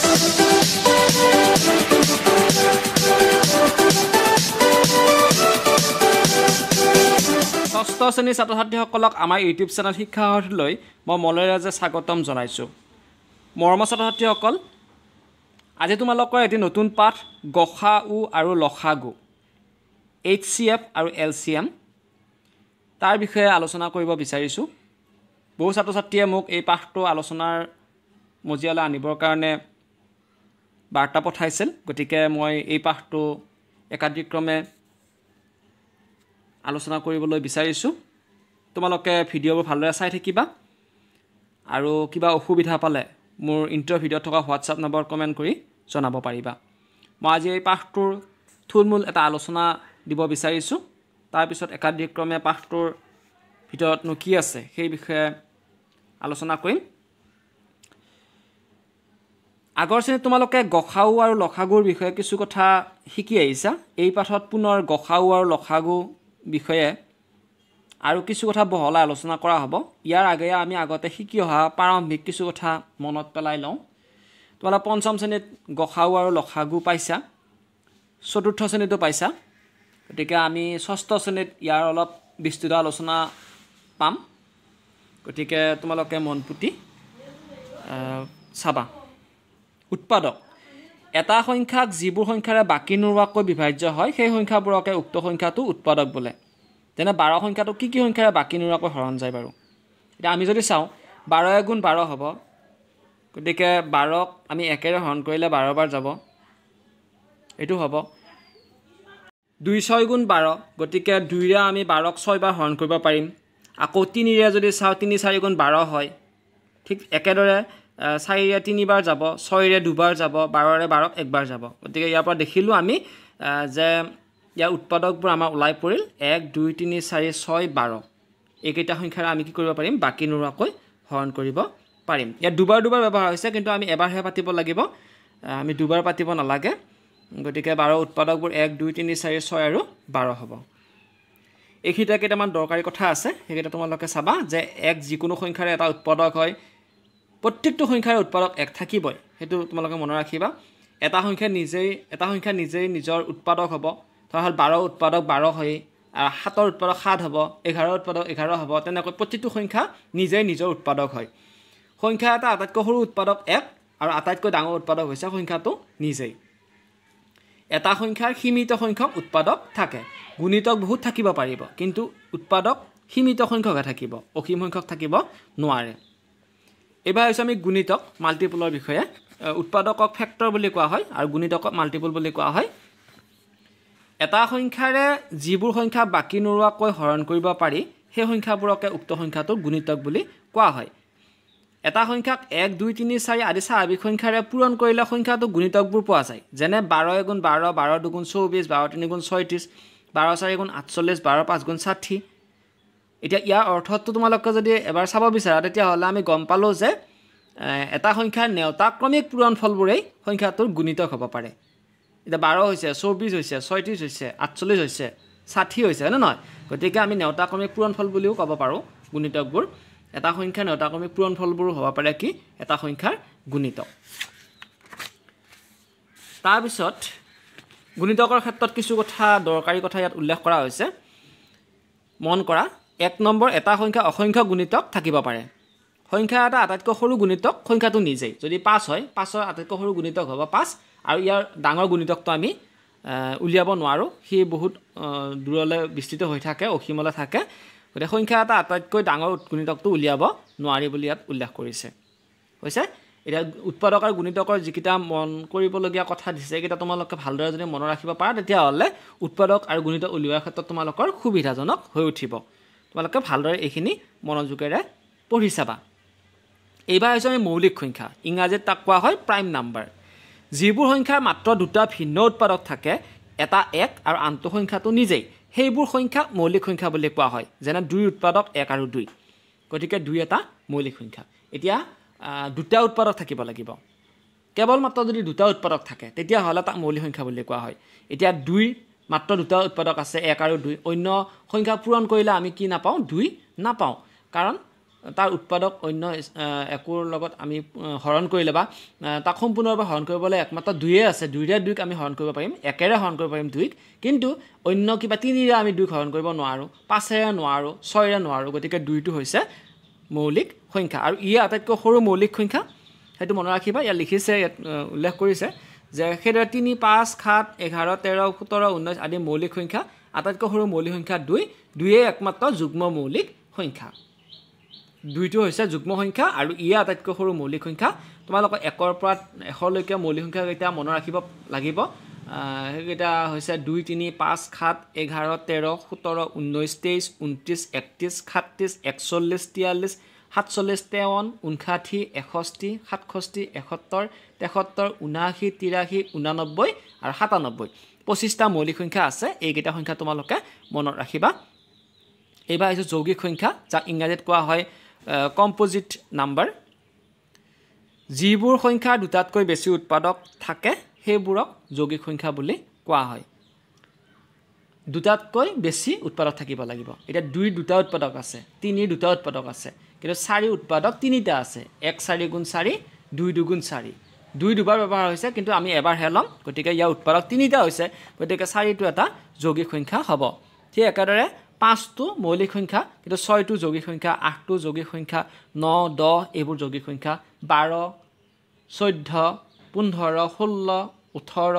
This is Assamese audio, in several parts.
ষষ্ঠ শ্ৰেণীৰ ছাত্ৰ ছাত্ৰীসকলক আমাৰ ইউটিউব চেনেল শিক্ষা লৈ মই মলেৰাজে স্বাগতম জনাইছোঁ মৰম ছাত্ৰ ছাত্ৰীসকল আজি তোমালোকৰ এটি নতুন পাঠ গসা উ আৰু লখা লসাগু এইচ চি এফ আৰু এল চি এম তাৰ বিষয়ে আলোচনা কৰিব বিচাৰিছোঁ বহু ছাত্ৰ ছাত্ৰীয়ে মোক এই পাঠটো আলোচনাৰ মজিয়ালৈ আনিবৰ কাৰণে বাৰ্তা পঠাইছিল গতিকে মই এই পাঠটো একাদিক্ৰমে আলোচনা কৰিবলৈ বিচাৰিছোঁ তোমালোকে ভিডিঅ'বোৰ ভালদৰে চাই থাকিবা আৰু কিবা অসুবিধা পালে মোৰ ইণ্টাৰ ভিডিঅ'ত থকা হোৱাটছআপ নম্বৰত কমেণ্ট কৰি জনাব পাৰিবা মই আজি এই পাঠটোৰ থুলমূল এটা আলোচনা দিব বিচাৰিছোঁ তাৰপিছত একাদিক্ৰমে পাঠটোৰ ভিতৰতনো কি আছে সেই বিষয়ে আলোচনা কৰিম আগৰ শ্ৰেণীত তোমালোকে গসাও আৰু লখাগুৰ বিষয়ে কিছু কথা শিকি আহিছা এই পাঠত পুনৰ গসাও আৰু লখাগু বিষয়ে আৰু কিছু কথা বহলাই আলোচনা কৰা হ'ব ইয়াৰ আগেয়ে আমি আগতে শিকি অহা প্ৰাৰম্ভিক কিছু কথা মনত পেলাই লওঁ তোমালোকে পঞ্চম শ্ৰেণীত গসাও আৰু লখাগু পাইছা চতুৰ্থ শ্ৰেণীতো পাইছা গতিকে আমি ষষ্ঠ শ্ৰেণীত ইয়াৰ অলপ বিস্তৃত আলোচনা পাম গতিকে তোমালোকে মন পুতি চাবা উৎপাদক এটা সংখ্যাক যিবোৰ সংখ্যাৰে বাকী নোৰোৱাকৈ বিভাজ্য হয় সেই সংখ্যাবোৰকে উক্ত সংখ্যাটো উৎপাদক বোলে যেনে বাৰ সংখ্যাটো কি কি সংখ্যাৰে বাকী নোৰোৱাকৈ হৰণ যায় বাৰু এতিয়া আমি যদি চাওঁ বাৰ এগুণ বাৰ হ'ব গতিকে বাৰক আমি একেৰে হৰণ কৰিলে বাৰ বাৰ যাব এইটো হ'ব দুই ছয় গুণ বাৰ গতিকে দুইৰে আমি বাৰক ছয়বাৰ হৰণ কৰিব পাৰিম আকৌ তিনিৰে যদি চাওঁ তিনি চাৰি গুণ বাৰ হয় ঠিক একেদৰে চাৰিৰে তিনিবাৰ যাব ছয়ৰে দুবাৰ যাব বাৰৰে বাৰক একবাৰ যাব গতিকে ইয়াৰ পৰা দেখিলোঁ আমি যে ইয়াৰ উৎপাদকবোৰ আমাৰ ওলাই পৰিল এক দুই তিনি চাৰি ছয় বাৰ এইকেইটা সংখ্যাৰে আমি কি কৰিব পাৰিম বাকী নোৰোৱাকৈ হৰণ কৰিব পাৰিম ইয়াত দুবাৰ দুবাৰ ব্যৱহাৰ হৈছে কিন্তু আমি এবাৰহে পাতিব লাগিব আমি দুবাৰ পাতিব নালাগে গতিকে বাৰ উৎপাদকবোৰ এক দুই তিনি চাৰি ছয় আৰু বাৰ হ'ব এইকেইটা কেইটামান দৰকাৰী কথা আছে সেইকেইটা তোমালোকে চাবা যে এক যিকোনো সংখ্যাৰে এটা উৎপাদক হয় প্ৰত্যেকটো সংখ্যাৰে উৎপাদক এক থাকিবই সেইটো তোমালোকে মনত ৰাখিবা এটা সংখ্যা নিজেই এটা সংখ্যা নিজেই নিজৰ উৎপাদক হ'ব ধৰা হ'ল বাৰ উৎপাদক বাৰ হয়েই আৰু সাতৰ উৎপাদক সাত হ'ব এঘাৰ উৎপাদক এঘাৰ হ'ব তেনেকৈ প্ৰতিটো সংখ্যা নিজেই নিজৰ উৎপাদক হয় সংখ্যা এটা আটাইতকৈ সৰু উৎপাদক এক আৰু আটাইতকৈ ডাঙৰ উৎপাদক হৈছে সংখ্যাটো নিজেই এটা সংখ্যাৰ সীমিত সংখ্যক উৎপাদক থাকে গুণিতক বহুত থাকিব পাৰিব কিন্তু উৎপাদক সীমিত সংখ্যকহে থাকিব অসীম সংখ্যক থাকিব নোৱাৰে এইবাৰ হৈছে আমি গুণিতক মাল্টিপুলৰ বিষয়ে উৎপাদকক ফেক্টৰ বুলি কোৱা হয় আৰু গুণিতকক মাল্টিপুল বুলি কোৱা হয় এটা সংখ্যাৰে যিবোৰ সংখ্যা বাকী নোৰোৱাকৈ হৰণ কৰিব পাৰি সেই সংখ্যাবোৰকে উক্ত সংখ্যাটো গুণিতক বুলি কোৱা হয় এটা সংখ্যাক এক দুই তিনি চাৰি আদি স্বাভাৱিক সংখ্যাৰে পূৰণ কৰিলে সংখ্যাটো গুণিতকবোৰ পোৱা যায় যেনে বাৰ এগুণ বাৰ বাৰ দুগুণ চৌব্বিছ বাৰ তিনিগুণ ছয়ত্ৰিছ বাৰ চাৰি চাৰিগুণ আঠচল্লিছ বাৰ পাঁচগুণ ষাঠি এতিয়া ইয়াৰ অৰ্থটো তোমালোকে যদি এবাৰ চাব বিচাৰা তেতিয়াহ'লে আমি গম পালোঁ যে এটা সংখ্যাৰ নেওতাক্ৰমিক পূৰণ ফলবোৰেই সংখ্যাটোৰ গুণিতক হ'ব পাৰে এতিয়া বাৰ হৈছে চৌব্বিছ হৈছে ছয়ত্ৰিছ হৈছে আঠচল্লিছ হৈছে ষাঠি হৈছে হয়নে নহয় গতিকে আমি নেওতাক্ৰমিক পূৰণ ফল বুলিও ক'ব পাৰোঁ গুণিতকবোৰ এটা সংখ্যাৰ নেওতাক্ৰমিক পূৰণ পূৰণফলবোৰ হ'ব পাৰে কি এটা সংখ্যাৰ গুণিতক তাৰপিছত গুণিতকৰ ক্ষেত্ৰত কিছু কথা দৰকাৰী কথা ইয়াত উল্লেখ কৰা হৈছে মন কৰা এক নম্বৰ এটা সংখ্যা অসংখ্য গুণিতক থাকিব পাৰে সংখ্যা এটা আটাইতকৈ সৰু গুণিতক সংখ্যাটো নিজেই যদি পাঁচ হয় পাঁচৰ আটাইতকৈ সৰু গুণিতক হ'ব পাঁচ আৰু ইয়াৰ ডাঙৰ গুণিতকটো আমি উলিয়াব নোৱাৰোঁ সি বহুত দূৰলৈ বিস্তৃত হৈ থাকে অসীমলৈ থাকে গতিকে সংখ্যা এটা আটাইতকৈ ডাঙৰ গুণিতকটো উলিয়াব নোৱাৰি বুলি ইয়াত উল্লেখ কৰিছে হৈছে এতিয়া উৎপাদক আৰু গুণিতকৰ যিকেইটা মন কৰিবলগীয়া কথা দিছে এইকেইটা তোমালোকে ভালদৰে যদি মনত ৰাখিব পাৰা তেতিয়াহ'লে উৎপাদক আৰু গুণিতক উলিওৱাৰ ক্ষেত্ৰত তোমালোকৰ সুবিধাজনক হৈ উঠিব তোমালোকে ভালদৰে এইখিনি মনোযোগেৰে পঢ়ি চাবা এইবাৰ হৈছে আমি মৌলিক সংখ্যা ইংৰাজীত তাক কোৱা হয় প্ৰাইম নাম্বাৰ যিবোৰ সংখ্যা মাত্ৰ দুটা ভিন্ন উৎপাদক থাকে এটা এক আৰু আনটো সংখ্যাটো নিজেই সেইবোৰ সংখ্যা মৌলিক সংখ্যা বুলি কোৱা হয় যেনে দুই উৎপাদক এক আৰু দুই গতিকে দুই এটা মৌলিক সংখ্যা এতিয়া দুটা উৎপাদক থাকিব লাগিব কেৱল মাত্ৰ যদি দুটা উৎপাদক থাকে তেতিয়াহ'লে তাক মৌলিক সংখ্যা বুলি কোৱা হয় এতিয়া দুই মাত্ৰ দুটা উৎপাদক আছে এক আৰু দুই অন্য সংখ্যা পূৰণ কৰিলে আমি কি নাপাওঁ দুই নাপাওঁ কাৰণ তাৰ উৎপাদক অন্য একোৰ লগত আমি হৰণ কৰিলে বা তাক সম্পূৰ্ণৰূপে হৰণ কৰিবলৈ একমাত্ৰ দুয়ে আছে দুইৰে দুইক আমি হৰণ কৰিব পাৰিম একেৰে হৰণ কৰিব পাৰিম দুইক কিন্তু অন্য কিবা তিনিৰে আমি দুইক হৰণ কৰিব নোৱাৰোঁ পাঁচেৰে নোৱাৰোঁ ছয়েৰে নোৱাৰোঁ গতিকে দুইটো হৈছে মৌলিক সংখ্যা আৰু ইয়ে আটাইতকৈ সৰু মৌলিক সংখ্যা সেইটো মনত ৰাখিবা ইয়াত লিখিছে ইয়াত উল্লেখ কৰিছে যে সেইদৰে তিনি পাঁচ সাত এঘাৰ তেৰ সোতৰ ঊনৈছ আদি মৌলিক সংখ্যা আটাইতকৈ সৰু মৌলিক সংখ্যা দুই দুয়ে একমাত্ৰ যুগ্ম মৌলিক সংখ্যা দুইটো হৈছে যুগ্ম সংখ্যা আৰু ইয়ে আটাইতকৈ সৰু মৌলিক সংখ্যা তোমালোকৰ একৰ পৰা এশলৈকে মৌলিক সংখ্যাকেইটা মনত ৰাখিব লাগিব সেইকেইটা হৈছে দুই তিনি পাঁচ সাত এঘাৰ তেৰ সোতৰ ঊনৈছ তেইছ ঊনত্ৰিছ একত্ৰিছ সাতত্ৰিছ একচল্লিছ তিয়াল্লিছ সাতচল্লিছ তেৱন ঊনষাঠি এষষ্ঠি সাতষষ্ঠি এসত্তৰ তেসত্তৰ ঊনাশী তিৰাশী ঊনানব্বৈ আৰু সাতানব্বৈ পঁচিছটা মৌলিক সংখ্যা আছে এইকেইটা সংখ্যা তোমালোকে মনত ৰাখিবা এইবাৰ আহিছোঁ যৌগিক সংখ্যা যাক ইংৰাজীত কোৱা হয় কম্প'জিট নাম্বাৰ যিবোৰ সংখ্যা দুটাতকৈ বেছি উৎপাদক থাকে সেইবোৰক যৌগিক সংখ্যা বুলি কোৱা হয় দুটাতকৈ বেছি উৎপাদক থাকিব লাগিব এতিয়া দুই দুটা উৎপাদক আছে তিনি দুটা উৎপাদক আছে কিন্তু চাৰি উৎপাদক তিনিটা আছে এক চাৰি গুণ চাৰি দুই দুগুণ চাৰি দুই দুবাৰ ব্যৱহাৰ হৈছে কিন্তু আমি এবাৰহে ল'ম গতিকে ইয়াৰ উৎপাদক তিনিটা হৈছে গতিকে চাৰিটো এটা যৌগিক সংখ্যা হ'ব ঠিক একেদৰে পাঁচটো মৌলিক সংখ্যা কিন্তু ছয়টো যৌগিক সংখ্যা আঠটো যৌগিক সংখ্যা ন দহ এইবোৰ যৌগিক সংখ্যা বাৰ চৈধ্য পোন্ধৰ ষোল্ল ওঠৰ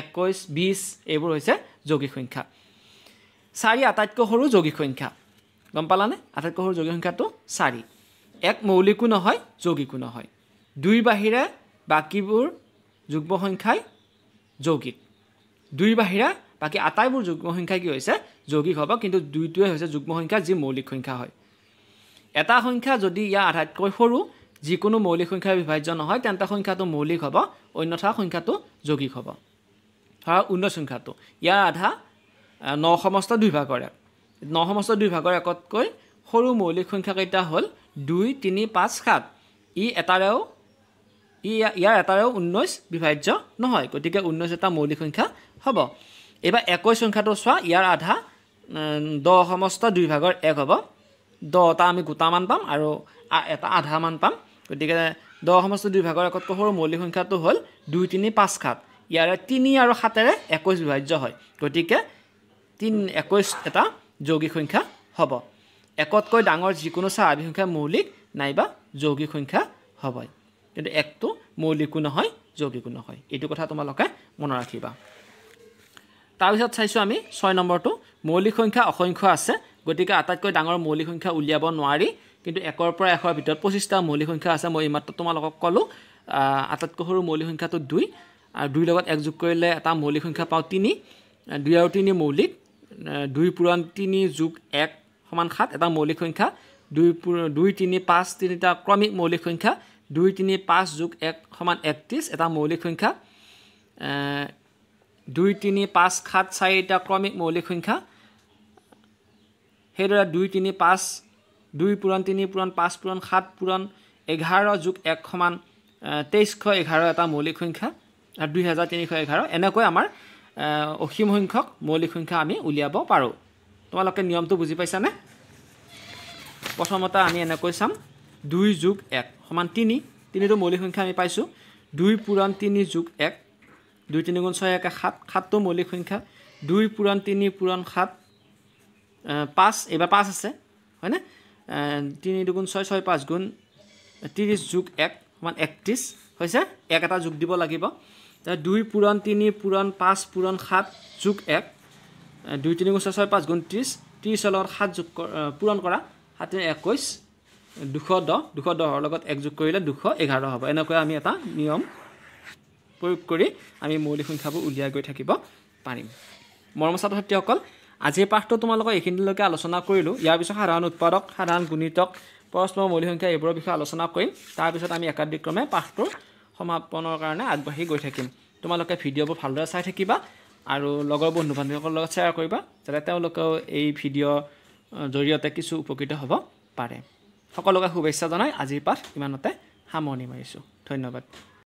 একৈছ বিছ এইবোৰ হৈছে যৌগিক সংখ্যা চাৰি আটাইতকৈ সৰু যৌগিক সংখ্যা গম পালানে আটাইতকৈ সৰু যৌগিক সংখ্যাটো চাৰি এক মৌলিকো নহয় যৌগিকো নহয় দুইৰ বাহিৰে বাকীবোৰ যুগ্ম সংখ্যাই যৌগিক দুইৰ বাহিৰে বাকী আটাইবোৰ যুগ্ম সংখ্যাই কি হৈছে যৌগিক হ'ব কিন্তু দুইটোৱে হৈছে যুগ্ম সংখ্যা যি মৌলিক সংখ্যা হয় এটা সংখ্যা যদি ইয়াৰ আটাইতকৈ সৰু যিকোনো মৌলিক সংখ্যাৰ বিভাজ্য নহয় তেন্তে সংখ্যাটো মৌলিক হ'ব অন্যথা সংখ্যাটো যৌগিক হ'ব ধৰা উন্নত সংখ্যাটো ইয়াৰ আধা ন সমস্ত দুইভাগ কৰে ন সমষ্ট দুই ভাগৰ একতকৈ সৰু মৌলিক সংখ্যাকেইটা হ'ল দুই তিনি পাঁচ সাত ই এটাৰেও ই ইয়াৰ এটাৰেও ঊনৈছ বিভাজ্য নহয় গতিকে ঊনৈছ এটা মৌলিক সংখ্যা হ'ব এইবাৰ একৈছ সংখ্যাটো চোৱা ইয়াৰ আধা দহ সমষ্ট দুই ভাগৰ এক হ'ব এটা আমি গোটামান পাম আৰু এটা আধামান পাম গতিকে দহ সমষ্ট দুই ভাগৰ একতকৈ সৰু মৌলিক সংখ্যাটো হ'ল দুই তিনি পাঁচ সাত ইয়াৰে তিনি আৰু সাতেৰে একৈছ বিভাজ্য হয় গতিকে তিনি একৈছ এটা যৌগিক সংখ্যা হ'ব একতকৈ ডাঙৰ যিকোনো চাহ সংখ্যা মৌলিক নাইবা যৌগিক সংখ্যা হ'ব কিন্তু একটো মৌলিকো নহয় যৌগিকো নহয় এইটো কথা তোমালোকে মনত ৰাখিবা তাৰপিছত চাইছোঁ আমি ছয় নম্বৰটো মৌলিক সংখ্যা অসংখ্য আছে গতিকে আটাইতকৈ ডাঙৰ মৌলিক সংখ্যা উলিয়াব নোৱাৰি কিন্তু একৰ পৰা এশৰ ভিতৰত পঁচিছটা মৌলিক সংখ্যা আছে মই এইমাত্ৰ তোমালোকক ক'লোঁ আটাইতকৈ সৰু মৌলিক সংখ্যাটো দুই আৰু দুইৰ লগত একযোগ কৰিলে এটা মৌলিক সংখ্যা পাওঁ তিনি দুই আৰু তিনি মৌলিক দুই পূৰণ তিনি যোগ এক সমান সাত এটা মৌলিক সংখ্যা দুই পূৰণ দুই তিনি পাঁচ তিনিটা ক্ৰমিক মৌলিক সংখ্যা দুই তিনি পাঁচ যোগ এক সমান একত্ৰিছ এটা মৌলিক সংখ্যা দুই তিনি পাঁচ সাত চাৰিটা ক্ৰমিক মৌলিক সংখ্যা সেইদৰে দুই তিনি পাঁচ দুই পূৰণ তিনি পূৰণ পাঁচ পূৰণ সাত পূৰণ এঘাৰ যোগ এক সমান তেইছশ এঘাৰ এটা মৌলিক সংখ্যা দুই হেজাৰ তিনিশ এঘাৰ এনেকৈ আমাৰ অসীম সংখ্যক মৌলিক সংখ্যা আমি উলিয়াব পাৰোঁ তোমালোকে নিয়মটো বুজি পাইছানে প্ৰথমতে আমি এনেকৈ চাম দুই যোগ এক সমান তিনি তিনিটো মৌলিক সংখ্যা আমি পাইছোঁ দুই পূৰণ তিনি যোগ এক দুই তিনি গুণ ছয় একে সাত সাতটো মৌলিক সংখ্যা দুই পূৰণ তিনি পূৰণ সাত পাঁচ এইবাৰ পাঁচ আছে হয়নে তিনি দুগুণ ছয় ছয় পাঁচ গুণ ত্ৰিছ যোগ এক সমান একত্ৰিছ হৈছে এক এটা যোগ দিব লাগিব দুই পূৰণ তিনি পূৰণ পাঁচ পূৰণ সাত যোগ এক দুই তিনি গুণ ছয় পাঁচ গুণ ত্ৰিছ ত্ৰিছৰ লগত সাত যোগ পূৰণ কৰা সাত একৈছ দুশ দহ দুশ দহৰ লগত এক যোগ কৰিলে দুশ এঘাৰ হ'ব এনেকৈ আমি এটা নিয়ম প্ৰয়োগ কৰি আমি মৌলিক সংখ্যাবোৰ উলিয়াই গৈ থাকিব পাৰিম মৰম ছাত্ৰ ছাত্ৰীসকল আজিৰ পাঠটো তোমালোকক এইখিনিলৈকে আলোচনা কৰিলোঁ ইয়াৰ পিছত সাধাৰণ উৎপাদক সাধাৰণ গুণিতক পৰস্পৰ মৌলিক সংখ্যা এইবোৰৰ বিষয়ে আলোচনা কৰিম তাৰপিছত আমি একাধিক্ৰমে পাঠটোৰ সমাপনৰ কাৰণে আগবাঢ়ি গৈ থাকিম তোমালোকে ভিডিঅ'বোৰ ভালদৰে চাই থাকিবা আৰু লগৰ বন্ধু বান্ধৱীসকলৰ লগত শ্বেয়াৰ কৰিবা যাতে তেওঁলোকেও এই ভিডিঅ' জৰিয়তে কিছু উপকৃত হ'ব পাৰে সকলোকে শুভেচ্ছা জনাই আজিৰ পাঠ ইমানতে সামৰণি মাৰিছোঁ ধন্যবাদ